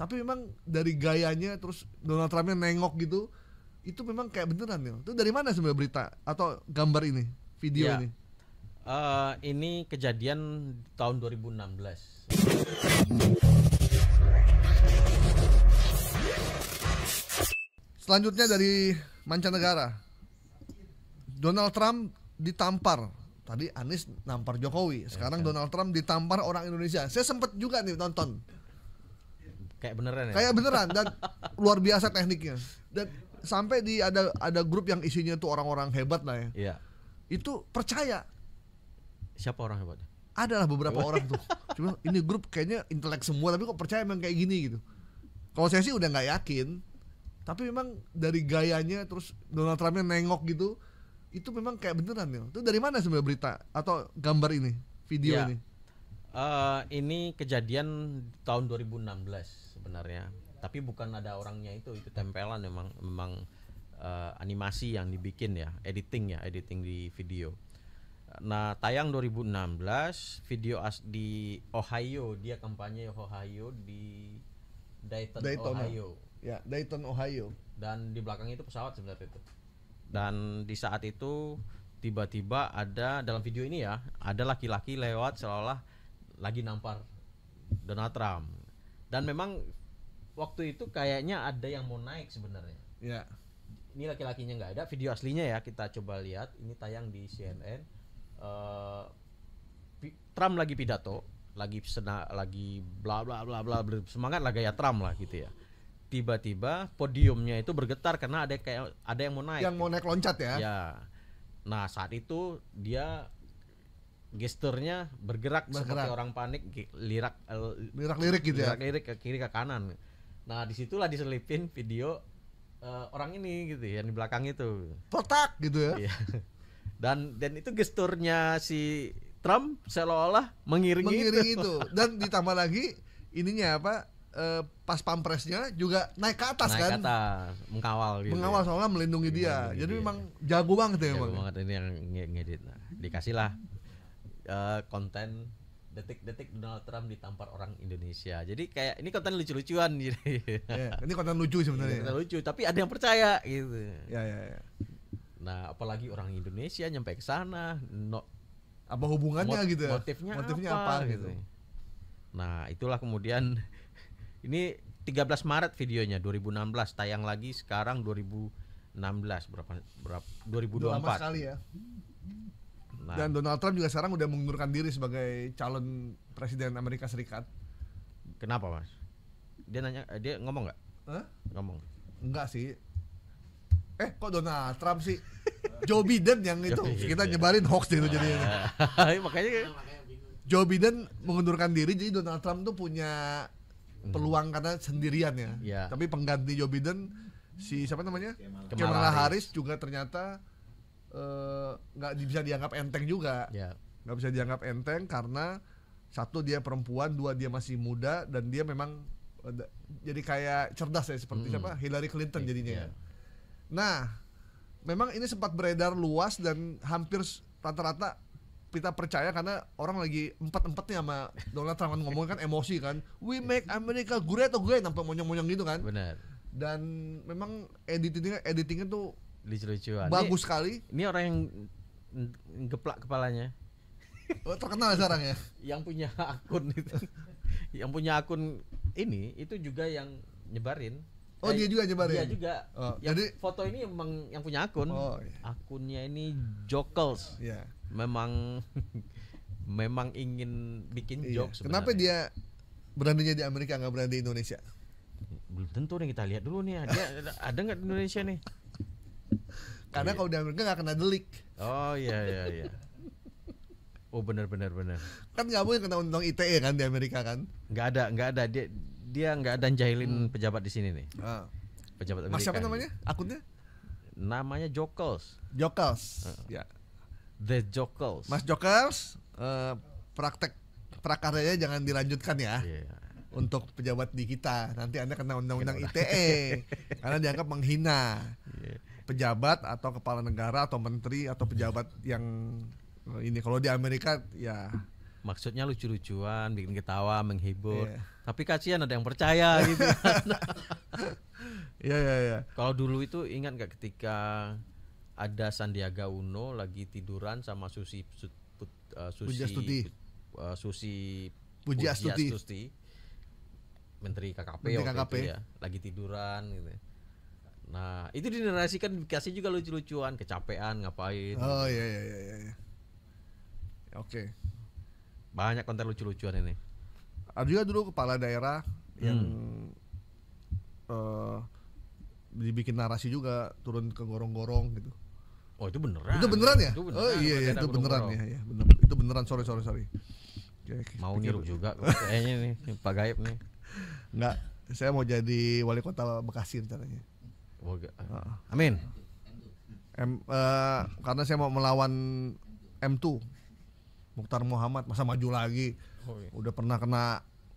tapi memang dari gayanya terus Donald Trumpnya nengok gitu itu memang kayak beneran ya itu dari mana sebenarnya berita atau gambar ini video ya. ini uh, ini kejadian tahun 2016 selanjutnya dari mancanegara Donald Trump ditampar tadi Anies nampar Jokowi sekarang Donald Trump ditampar orang Indonesia saya sempet juga nih nonton Kayak beneran ya? Kayak beneran dan luar biasa tekniknya. Dan sampai di ada ada grup yang isinya tuh orang-orang hebat lah ya. Iya. Itu percaya. Siapa orang hebatnya? Adalah beberapa orang tuh. Cuma ini grup kayaknya intelek semua tapi kok percaya emang kayak gini gitu. Kalau saya sih udah nggak yakin. Tapi memang dari gayanya terus Donald Trumpnya nengok gitu, itu memang kayak beneran ya. Itu dari mana sebenarnya berita atau gambar ini, video ya. ini? Uh, ini kejadian tahun 2016 sebenarnya, tapi bukan ada orangnya itu, itu tempelan memang memang uh, animasi yang dibikin ya, editing ya, editing di video. Nah, tayang 2016, video as di Ohio, dia kampanye Ohio di Dayton, Dayton ah. Ohio. Ya, Dayton Ohio. Dan di belakang itu pesawat sebenarnya itu. Dan di saat itu tiba-tiba ada dalam video ini ya, ada laki-laki lewat seolah-olah lagi nampar Donald Trump dan memang waktu itu kayaknya ada yang mau naik sebenarnya. ya Ini laki-lakinya nggak ada, video aslinya ya kita coba lihat. Ini tayang di CNN. Uh, eh, Trump lagi pidato, lagi sena, lagi bla bla bla bla semangat lah gaya Trump lah gitu ya. Tiba-tiba podiumnya itu bergetar karena ada kayak ada yang mau naik. Yang mau gitu. naik loncat ya. Ya. Nah saat itu dia gesturnya bergerak, bergerak seperti orang panik lirak lirak lirik gitu ya? lirak ya lirik ke kiri ke kanan nah disitulah diselipin video uh, orang ini gitu ya, yang di belakang itu potak gitu ya iya. dan dan itu gesturnya si Trump seolah-olah mengiringi, mengiringi itu. itu dan ditambah lagi ininya apa uh, pas pampresnya juga naik ke atas naik kan ke atas, mengawal gitu mengawal soalnya melindungi, dia melindungi jadi dia. memang jago banget ya jago emang. Ya? banget ini yang ngedit nah, dikasih lah konten detik-detik Donald Trump ditampar orang Indonesia. Jadi kayak ini konten lucu-lucuan gitu. Yeah, ini konten lucu sebenarnya. Konten lucu, tapi ada yang percaya gitu. Ya yeah, ya yeah, Yeah. Nah, apalagi orang Indonesia nyampe ke sana, no, apa hubungannya mot gitu ya? Motifnya, motifnya apa, apa gitu. gitu? Nah, itulah kemudian ini 13 Maret videonya 2016 tayang lagi sekarang 2016 berapa berapa 2024. Lama sekali ya. Nah. Dan Donald Trump juga sekarang udah mengundurkan diri sebagai calon presiden Amerika Serikat. Kenapa mas? Dia nanya, eh, dia ngomong nggak? Huh? Ngomong? Enggak sih. Eh kok Donald Trump sih? Joe Biden yang itu kita nyebarin hoax gitu Jadi ah, iya, makanya nah, Joe Biden mengundurkan diri jadi Donald Trump tuh punya hmm. peluang karena sendirian ya. Yeah. Tapi pengganti Joe Biden si siapa namanya? Kamala, Harris juga ternyata Eh, nggak uh, bisa dianggap enteng juga ya. nggak yeah. bisa dianggap enteng karena satu dia perempuan dua dia masih muda dan dia memang uh, jadi kayak cerdas ya seperti mm. siapa Hillary Clinton iya, jadinya yeah. Iya. nah memang ini sempat beredar luas dan hampir rata-rata kita percaya karena orang lagi empat empatnya sama Donald Trump kan ngomong kan emosi kan we iya. make America great atau great nampak monyong-monyong gitu kan benar dan memang editingnya editingnya tuh lucu-lucuan. Bagus ini, sekali. Ini orang yang geplak kepalanya. Oh, terkenal sekarang ya. yang punya akun itu. yang punya akun ini itu juga yang nyebarin. Oh, eh, dia juga nyebarin. Dia juga. Oh, jadi foto ini emang yang punya akun. Oh, iya. Akunnya ini Jokels. Iya. Yeah. Memang memang ingin bikin iya. jokes. Kenapa dia beraninya di Amerika nggak berani di Indonesia? Belum tentu nih kita lihat dulu nih. ada nggak di Indonesia nih? Karena yeah. kalau di Amerika nggak kena delik. Oh iya iya iya. Oh benar benar benar. Kan nggak boleh kena undang ITE kan di Amerika kan? Nggak ada nggak ada dia dia nggak ada jahilin hmm. pejabat di sini nih. Uh. Pejabat Amerika. Mas siapa namanya? Akunnya? Namanya Jokels. Jokels. Uh. Ya. Yeah. The Jokels. Mas Jokels uh, eh, praktek prakaryanya jangan dilanjutkan ya. Yeah. Iya. Untuk pejabat di kita nanti anda kena undang-undang ITE karena dianggap menghina. Yeah pejabat atau kepala negara atau menteri atau pejabat yang eh, ini kalau di Amerika ya maksudnya lucu-lucuan, bikin ketawa, menghibur. Yeah. Tapi kasihan ada yang percaya gitu. ya iya iya. Kalau dulu itu ingat nggak ketika ada Sandiaga Uno lagi tiduran sama Susi Put, uh, Susi Pujastuti. Eh, Susi Astuti Menteri KKP, Menteri KKP. Itu ya, lagi tiduran gitu. Nah, itu dinarasikan dikasih juga lucu-lucuan, kecapean ngapain. Oh gitu. iya iya iya iya. Oke. Okay. Banyak konten lucu-lucuan ini. Ada juga dulu kepala daerah yang hmm. eh uh, dibikin narasi juga turun ke gorong-gorong gitu. Oh itu beneran? Itu beneran ya? Itu beneran, oh iya, iya itu beneran ya, ya bener. Itu beneran sorry sorry sorry. Okay, mau nyeru juga kayaknya nih Pak Gaib nih. Enggak, saya mau jadi wali kota Bekasi rencananya. Boga. Uh, amin. M, uh, karena saya mau melawan M2 Mukhtar Muhammad masa maju lagi. Oh, iya. Udah pernah kena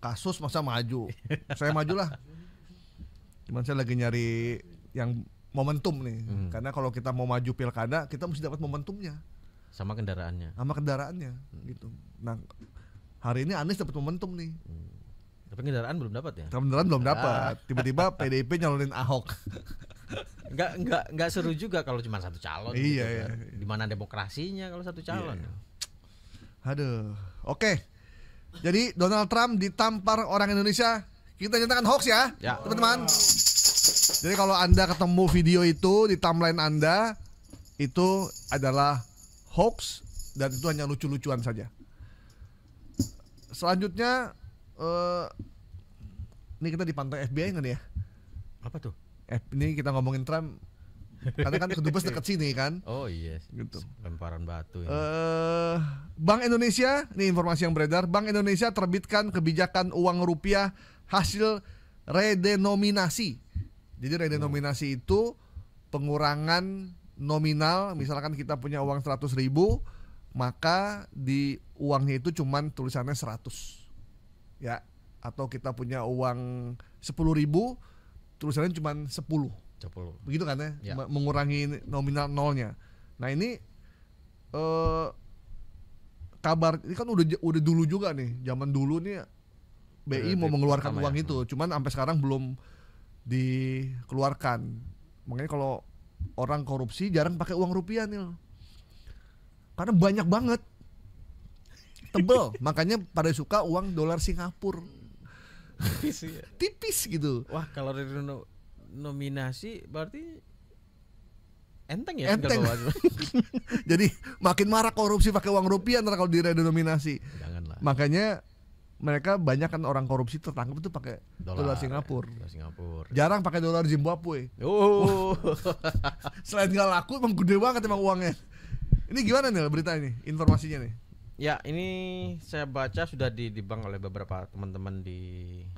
kasus masa maju. saya majulah. Cuman saya lagi nyari yang momentum nih. Hmm. Karena kalau kita mau maju pilkada, kita mesti dapat momentumnya. Sama kendaraannya. Sama kendaraannya hmm. gitu. Nah, hari ini Anies dapat momentum nih. Hmm. Tapi kendaraan belum dapat ya? Kendaraan belum ah. dapat. Tiba-tiba PDIP nyalonin Ahok nggak nggak nggak seru juga kalau cuma satu calon. Iya, gitu, iya. Kan. Iya. Dimana demokrasinya kalau satu iya, calon? Iya. Aduh, oke. Jadi Donald Trump ditampar orang Indonesia. Kita nyatakan hoax ya, ya. teman-teman. Jadi kalau anda ketemu video itu di timeline anda, itu adalah hoax dan itu hanya lucu-lucuan saja. Selanjutnya, uh, ini kita di pantai FBI nggak nih ya? Apa tuh? eh, ini kita ngomongin tram karena kan kedubes dekat sini kan oh iya yes. gitu lemparan batu ya. uh, Bank Indonesia ini informasi yang beredar Bank Indonesia terbitkan kebijakan uang rupiah hasil redenominasi jadi redenominasi hmm. itu pengurangan nominal misalkan kita punya uang seratus ribu maka di uangnya itu cuman tulisannya 100 ya atau kita punya uang sepuluh ribu tulisannya cuma 10 10 begitu kan ya, ya. mengurangi nominal nolnya nah ini eh, kabar ini kan udah udah dulu juga nih zaman dulu nih BI Berarti mau mengeluarkan uang ya. itu hmm. cuman sampai sekarang belum dikeluarkan makanya kalau orang korupsi jarang pakai uang rupiah nih karena banyak banget tebel makanya pada suka uang dolar Singapura tipis ya. tipis gitu wah kalau dari no nominasi berarti enteng ya enteng jadi makin marah korupsi pakai uang rupiah ntar kalau diredenominasi nominasi makanya mereka banyak kan orang korupsi tertangkap itu pakai dolar Singapura. Dolar Singapura. Jarang pakai dolar Zimbabwe. Oh. Selain nggak laku, emang gede banget emang uangnya. Ini gimana nih berita ini, informasinya nih? Ya, ini saya baca sudah didibang oleh beberapa teman-teman di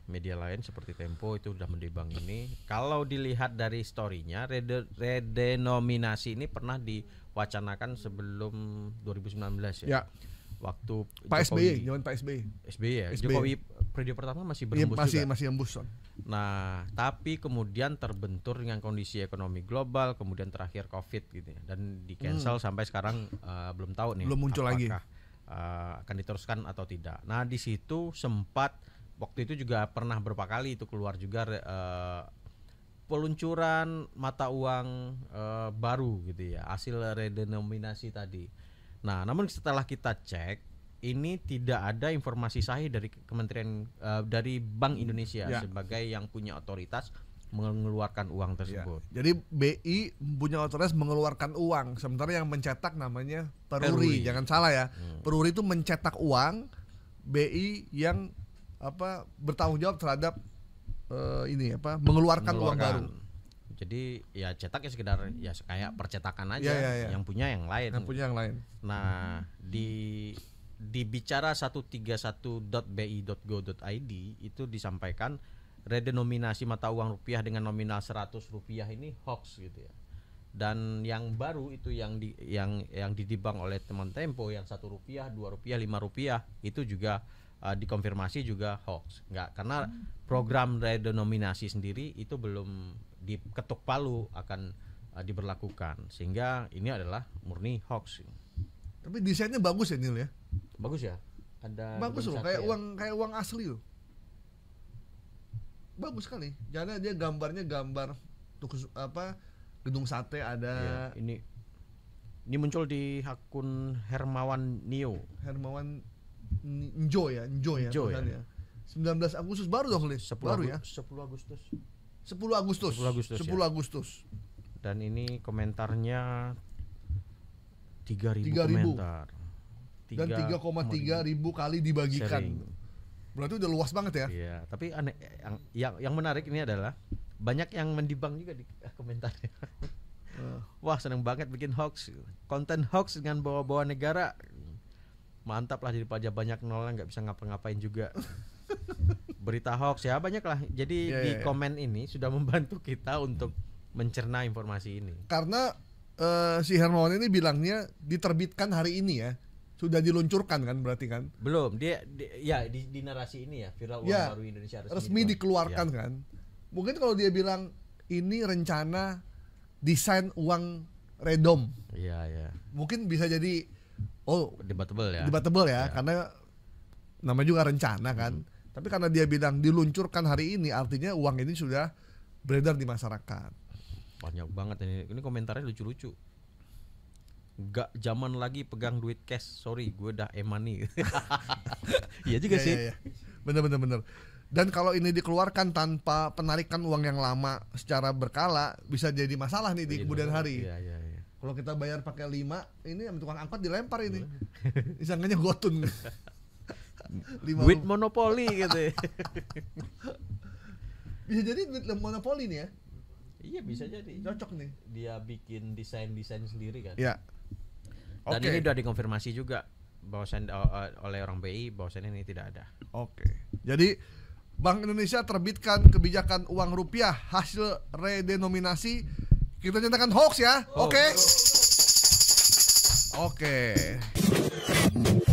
media lain seperti Tempo itu sudah mendibang ini. Kalau dilihat dari storynya redenominasi ini pernah diwacanakan sebelum 2019 ya. ya. Waktu Pak e, Jokowi, SBY, zaman Pak SBY. E. SBY e ya. SBY. Jokowi periode pertama masih iya, berembus ya, masih, juga. Masih embus. Nah, tapi kemudian terbentur dengan kondisi ekonomi global, kemudian terakhir COVID gitu ya, dan di cancel hmm. sampai sekarang uh, belum tahu nih. Belum muncul apakah lagi uh, akan diteruskan atau tidak. Nah di situ sempat waktu itu juga pernah berapa kali itu keluar juga uh, peluncuran mata uang uh, baru gitu ya hasil redenominasi tadi. Nah namun setelah kita cek ini tidak ada informasi sahih dari Kementerian uh, dari Bank Indonesia ya. sebagai yang punya otoritas mengeluarkan uang iya. tersebut. Ya. Jadi BI punya otoritas mengeluarkan uang, sementara yang mencetak namanya peruri. peruri. Jangan salah ya. Hmm. Peruri itu mencetak uang, BI yang apa bertanggung jawab terhadap uh, ini apa mengeluarkan, mengeluarkan uang baru. Jadi ya cetak ya sekedar ya kayak percetakan aja ya, ya, ya. yang punya yang lain. Yang punya yang lain. Nah, di di bicara 131.bi.go.id itu disampaikan redenominasi mata uang rupiah dengan nominal 100 rupiah ini hoax gitu ya dan yang baru itu yang di yang yang didibang oleh teman Tempo yang satu rupiah dua rupiah lima rupiah itu juga uh, dikonfirmasi juga hoax nggak karena hmm. program redenominasi sendiri itu belum diketuk palu akan uh, diberlakukan sehingga ini adalah murni hoax tapi desainnya bagus ya Nil ya bagus ya ada bagus loh kayak ya. uang kayak uang asli loh bagus sekali karena dia gambarnya gambar tukus apa gedung sate ada ya, ini ini muncul di akun Hermawan Nio Hermawan Njo ya Njo ya, Njo, ya. 19 Agustus baru dong Lis 10 baru ya 10 Agustus 10 Agustus 10 Agustus, 10 ya. Agustus. dan ini komentarnya 3000 3000 komentar 3, dan 3,3 ribu kali dibagikan sharing Berarti udah luas banget ya? Iya, tapi aneh yang yang, yang menarik ini adalah banyak yang mendibang juga di komentarnya. Uh. Wah seneng banget bikin hoax, konten hoax dengan bawa-bawa negara, mantap lah jadi pajak banyak yang nggak bisa ngapa-ngapain juga. Berita hoax ya banyak lah. Jadi yeah, di yeah, iya. komen yeah. ini sudah membantu kita untuk mencerna informasi ini. Karena uh, si Hermawan ini bilangnya diterbitkan hari ini ya sudah diluncurkan kan berarti kan? Belum, dia, dia ya di, di narasi ini ya viral uang ya, baru Indonesia resmi, resmi dikeluarkan ya. kan. Mungkin kalau dia bilang ini rencana desain uang redom. ya ya Mungkin bisa jadi oh debatable ya. Debatable ya, ya. karena namanya juga rencana kan. Hmm. Tapi karena dia bilang diluncurkan hari ini artinya uang ini sudah beredar di masyarakat. Banyak banget ini. Ini komentarnya lucu-lucu. Gak zaman lagi pegang duit cash. Sorry, gue dah emani iya juga iya, sih. Ya, ya. Bener bener bener. Dan kalau ini dikeluarkan tanpa penarikan uang yang lama secara berkala bisa jadi masalah nih di iya, kemudian hari. Iya, iya, iya. Kalau kita bayar pakai lima, ini yang tukang angkot dilempar ini. Disangkanya iya. gotun. duit monopoli gitu ya. bisa jadi duit monopoli nih ya iya bisa jadi cocok nih dia bikin desain desain sendiri kan ya dan okay. ini sudah dikonfirmasi juga bahwasan oleh orang BI bahwasan ini tidak ada. Oke. Okay. Jadi Bank Indonesia terbitkan kebijakan uang rupiah hasil redenominasi kita nyatakan hoax ya. Oke. Oke. Okay.